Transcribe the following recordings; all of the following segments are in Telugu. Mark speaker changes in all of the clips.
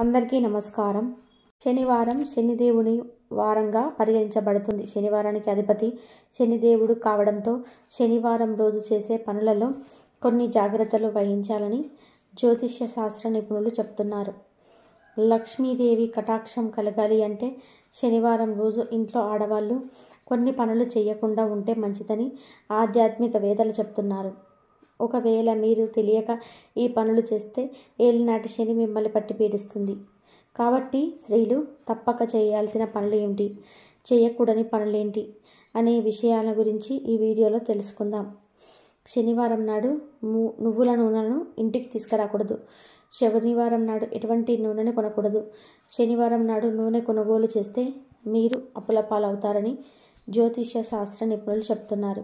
Speaker 1: అందరికీ నమస్కారం శనివారం శనిదేవుని వారంగా పరిగణించబడుతుంది శనివారానికి అధిపతి శనిదేవుడు కావడంతో శనివారం రోజు చేసే పనులలో కొన్ని జాగ్రత్తలు వహించాలని జ్యోతిష్య శాస్త్ర నిపుణులు చెప్తున్నారు లక్ష్మీదేవి కటాక్షం కలగాలి అంటే శనివారం రోజు ఇంట్లో ఆడవాళ్ళు కొన్ని పనులు చేయకుండా ఉంటే మంచిదని ఆధ్యాత్మిక వేదలు చెప్తున్నారు ఒకవేళ మీరు తెలియక ఈ పనులు చేస్తే ఏలినాటి శని మిమ్మల్ని పట్టి పీడిస్తుంది కాబట్టి స్త్రీలు తప్పక చేయాల్సిన పనులు ఏమిటి చేయకూడని పనులేంటి అనే విషయాల గురించి ఈ వీడియోలో తెలుసుకుందాం శనివారం నాడు నువ్వుల నూనెను ఇంటికి తీసుకురాకూడదు శనివారం నాడు ఎటువంటి నూనెను కొనకూడదు శనివారం నాడు నూనె కొనుగోలు చేస్తే మీరు అప్పుల పాలవుతారని జ్యోతిష్య శాస్త్ర నిపుణులు చెప్తున్నారు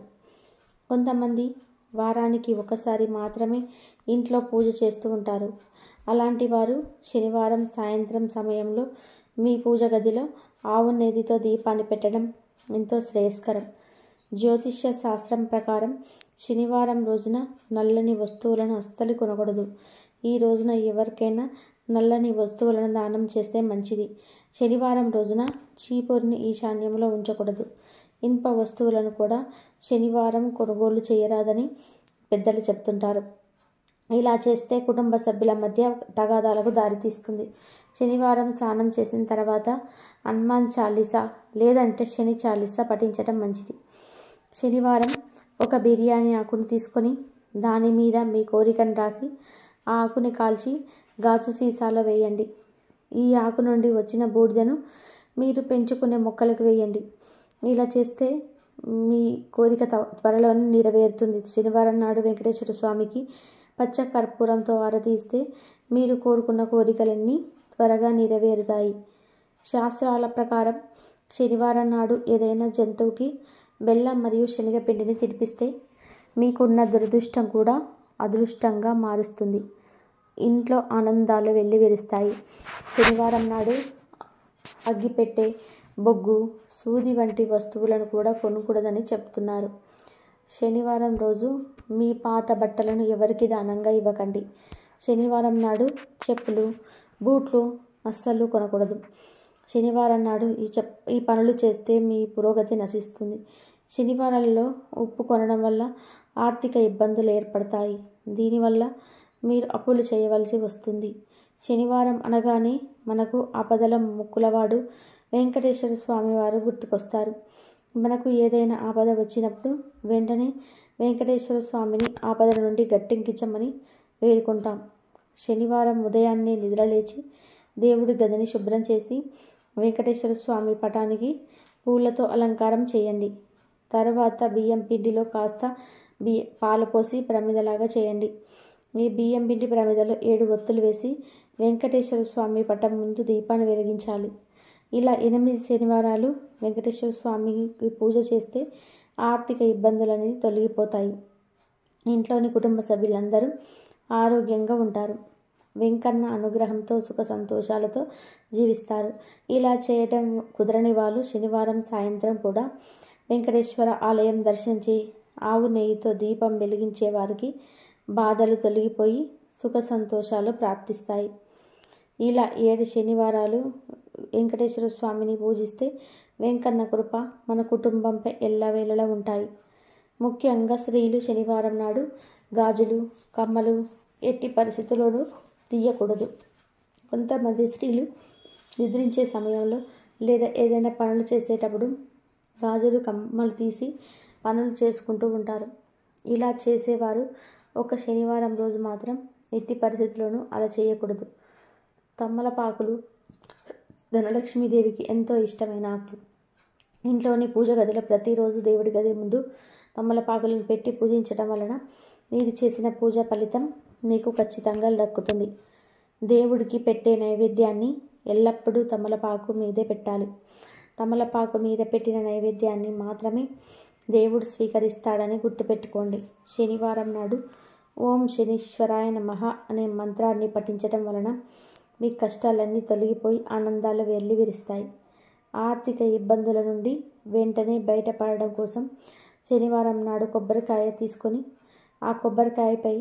Speaker 1: కొంతమంది వారానికి ఒకసారి మాత్రమే ఇంట్లో పూజ చేస్తూ ఉంటారు అలాంటి వారు శనివారం సాయంత్రం సమయంలో మీ పూజ గదిలో ఆవు నేదితో దీపాన్ని పెట్టడం ఎంతో శ్రేయస్కరం జ్యోతిష్య శాస్త్రం ప్రకారం శనివారం రోజున నల్లని వస్తువులను అస్సలు కొనకూడదు ఈ రోజున ఎవరికైనా నల్లని వస్తువులను దానం చేస్తే మంచిది శనివారం రోజున చీపురిని ఈశాన్యంలో ఉంచకూడదు ఇనుప వస్తువులను కూడా శనివారం కొనుగోలు చేయరాదని పెద్దలు చెప్తుంటారు ఇలా చేస్తే కుటుంబ సభ్యుల మధ్య తగాదాలకు దారితీస్తుంది శనివారం స్నానం చేసిన తర్వాత హనుమాన్ చాలీసా లేదంటే శని చాలీసా పఠించడం మంచిది శనివారం ఒక బిర్యానీ ఆకును తీసుకొని దాని మీద మీ కోరికను రాసి ఆ ఆకుని కాల్చి గాజు సీసాలో వేయండి ఈ ఆకు నుండి వచ్చిన బూడిదను మీరు పెంచుకునే మొక్కలకు వేయండి ఇలా చేస్తే మీ కోరిక త్వరలోనే నెరవేరుతుంది శనివారం నాడు వెంకటేశ్వర స్వామికి పచ్చ కర్పూరంతో ఆరతి ఇస్తే మీరు కోరుకున్న కోరికలన్నీ త్వరగా నెరవేరుతాయి శాస్త్రాల ప్రకారం శనివారం నాడు ఏదైనా జంతువుకి బెల్లం మరియు శనగపిండిని తినిపిస్తే మీకున్న దురదృష్టం కూడా అదృష్టంగా మారుస్తుంది ఇంట్లో ఆనందాలు వెల్లివిరుస్తాయి శనివారం నాడు అగ్గిపెట్టే బొగ్గు సూది వంటి వస్తువులను కూడా కొనకూడదని చెప్తున్నారు శనివారం రోజు మీ పాత బట్టలను ఎవరికి దానంగా ఇవ్వకండి శనివారం నాడు చెప్పులు బూట్లు అస్సలు కొనకూడదు శనివారం నాడు ఈ చెప్ ఈ పనులు చేస్తే మీ పురోగతి నశిస్తుంది శనివారంలో ఉప్పు కొనడం వల్ల ఆర్థిక ఇబ్బందులు ఏర్పడతాయి దీనివల్ల మీరు అప్పులు చేయవలసి వస్తుంది శనివారం అనగానే మనకు ఆపదల ముక్కులవాడు వెంకటేశ్వర స్వామి వారు గుర్తుకొస్తారు మనకు ఏదైనా ఆపద వచ్చినప్పుడు వెంటనే వెంకటేశ్వర స్వామిని ఆపద నుండి గట్టెంకించమని వేడుకుంటాం శనివారం ఉదయాన్నే నిద్రలేచి దేవుడి గదిని శుభ్రం చేసి వెంకటేశ్వర స్వామి పటానికి పూలతో అలంకారం చేయండి తర్వాత బియ్యం పిండిలో కాస్త బియ్య పాలు పోసి ప్రమిదలాగా చేయండి ఈ బియ్యం పిండి ప్రమిదలో ఏడు ఒత్తులు వేసి వెంకటేశ్వర స్వామి పటం ముందు దీపాన్ని వెలిగించాలి ఇలా ఎనిమిది శనివారాలు వెంకటేశ్వర స్వామికి పూజ చేస్తే ఆర్థిక ఇబ్బందులన్నీ తొలగిపోతాయి ఇంట్లోని కుటుంబ సభ్యులందరూ ఆరోగ్యంగా ఉంటారు వెంకన్న అనుగ్రహంతో సుఖ సంతోషాలతో జీవిస్తారు ఇలా చేయటం కుదరని వాళ్ళు శనివారం సాయంత్రం కూడా వెంకటేశ్వర ఆలయం దర్శించి ఆవు నెయ్యితో దీపం వెలిగించే వారికి బాధలు తొలగిపోయి సుఖ సంతోషాలు ప్రాప్తిస్తాయి ఇలా ఏడు శనివారాలు వెంకటేశ్వర స్వామిని పూజిస్తే వెంకన్న కృప మన కుటుంబంపై ఎల్లవేళలా ఉంటాయి ముఖ్యంగా స్త్రీలు శనివారం నాడు గాజులు కమ్మలు ఎట్టి పరిస్థితుల్లోనూ తీయకూడదు కొంతమంది స్త్రీలు నిద్రించే సమయంలో లేదా ఏదైనా పనులు చేసేటప్పుడు గాజులు కమ్మలు తీసి పనులు చేసుకుంటూ ఉంటారు ఇలా చేసేవారు ఒక శనివారం రోజు మాత్రం ఎట్టి పరిస్థితుల్లోనూ అలా చేయకూడదు తమ్మలపాకులు ధనలక్ష్మీదేవికి ఎంతో ఇష్టమైన ఆకులు ఇంట్లోని పూజ గదిలో ప్రతిరోజు దేవుడి గది ముందు తమ్మలపాకులను పెట్టి పూజించడం వలన మీరు చేసిన పూజ ఫలితం మీకు ఖచ్చితంగా దక్కుతుంది దేవుడికి పెట్టే నైవేద్యాన్ని ఎల్లప్పుడూ తమలపాకు మీదే పెట్టాలి తమలపాకు మీద పెట్టిన నైవేద్యాన్ని మాత్రమే దేవుడు స్వీకరిస్తాడని గుర్తుపెట్టుకోండి శనివారం నాడు ఓం శనీశ్వరాయ నమ అనే మంత్రాన్ని పఠించడం వలన మీ కష్టాలన్నీ తొలగిపోయి ఆనందాలు వెల్లివిరుస్తాయి ఆర్థిక ఇబ్బందుల నుండి వెంటనే బయటపడడం కోసం శనివారం నాడు కొబ్బరికాయ తీసుకొని ఆ కొబ్బరికాయపై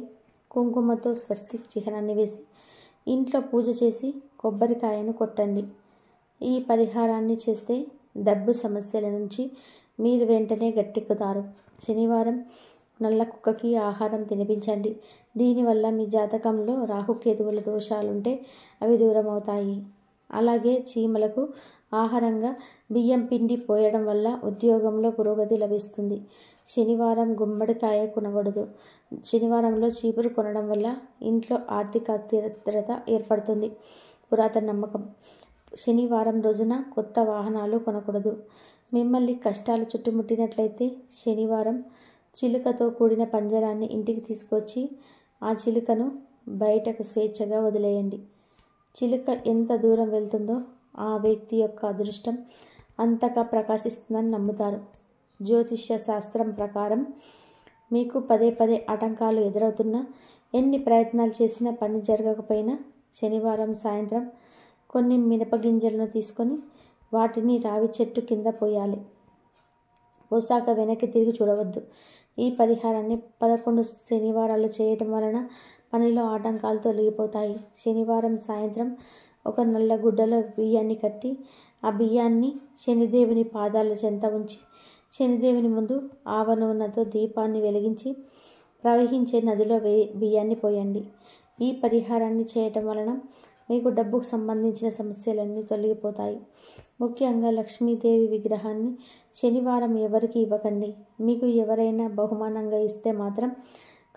Speaker 1: కుంకుమతో స్వస్తి చిహ్నాన్ని వేసి ఇంట్లో పూజ చేసి కొబ్బరికాయను కొట్టండి ఈ పరిహారాన్ని చేస్తే డబ్బు సమస్యల నుంచి మీరు వెంటనే గట్టెక్కుతారు శనివారం నల్ల కుక్కకి ఆహారం తినిపించండి దీనివల్ల మీ జాతకంలో రాహుకేతువుల దోషాలుంటే అవి దూరం అవుతాయి అలాగే చీమలకు ఆహారంగా బియ్యం పిండి పోయడం వల్ల ఉద్యోగంలో పురోగతి లభిస్తుంది శనివారం గుమ్మడికాయ కొనకూడదు శనివారంలో చీపురు కొనడం వల్ల ఇంట్లో ఆర్థిక స్థిరత ఏర్పడుతుంది పురాతన నమ్మకం శనివారం రోజున కొత్త వాహనాలు కొనకూడదు మిమ్మల్ని కష్టాలు చుట్టుముట్టినట్లయితే శనివారం చిలుకతో కూడిన పంజరాన్ని ఇంటికి తీసుకొచ్చి ఆ చిలుకను బయటకు స్వేచ్ఛగా వదిలేయండి చిలుక ఎంత దూరం వెళ్తుందో ఆ వ్యక్తి యొక్క అదృష్టం అంతగా ప్రకాశిస్తుందని నమ్ముతారు జ్యోతిష్య శాస్త్రం ప్రకారం మీకు పదే పదే ఆటంకాలు ఎదురవుతున్నా ఎన్ని ప్రయత్నాలు చేసినా పని జరగకపోయినా శనివారం సాయంత్రం కొన్ని మినపగింజలను తీసుకొని వాటిని రావి చెట్టు కింద పోయాలి పోసాక వెనక్కి తిరిగి చూడవద్దు ఈ పరిహారాన్ని పదకొండు శనివారాలు చేయటం వలన పనిలో ఆటంకాలు తొలగిపోతాయి శనివారం సాయంత్రం ఒక నల్ల గుడ్డలో బియ్యాన్ని కట్టి ఆ బియ్యాన్ని శనిదేవుని పాదాల చెంత ఉంచి శనిదేవుని ముందు ఆవ నూనెతో దీపాన్ని వెలిగించి ప్రవహించే నదిలో వే బియ్యాన్ని పోయండి ఈ పరిహారాన్ని చేయటం వలన మీకు డబ్బుకు సంబంధించిన సమస్యలన్నీ తొలగిపోతాయి ముఖ్యంగా లక్ష్మీదేవి విగ్రహాన్ని శనివారం ఎవరికి ఇవ్వకండి మీకు ఎవరైనా బహుమానంగా ఇస్తే మాత్రం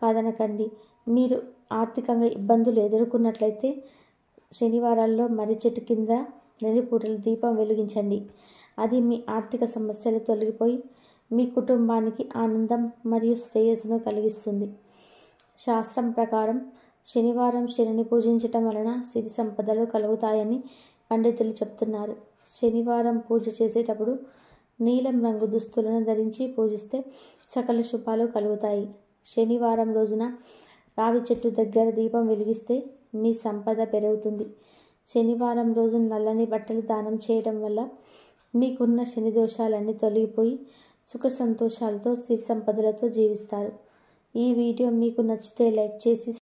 Speaker 1: కాదనకండి మీరు ఆర్థికంగా ఇబ్బందులు ఎదుర్కొన్నట్లయితే శనివారాల్లో మర్రి చెట్టు కింద రెండు పూటల దీపం వెలిగించండి అది మీ ఆర్థిక సమస్యలు తొలగిపోయి మీ కుటుంబానికి ఆనందం మరియు శ్రేయస్సును కలిగిస్తుంది శాస్త్రం ప్రకారం శనివారం శనిని పూజించటం వలన సిరి సంపదలు కలుగుతాయని పండితులు చెప్తున్నారు శనివారం పూజ చేసేటప్పుడు నీలం రంగు దుస్తులను ధరించి పూజిస్తే సకల శుభాలు కలుగుతాయి శనివారం రోజున రావి చెట్టు దగ్గర దీపం వెలిగిస్తే మీ సంపద పెరుగుతుంది శనివారం రోజు నల్లని బట్టలు దానం చేయడం వల్ల మీకున్న శని దోషాలన్నీ తొలగిపోయి సుఖ సంతోషాలతో స్థితి సంపదలతో జీవిస్తారు ఈ వీడియో మీకు నచ్చితే లైక్ చేసి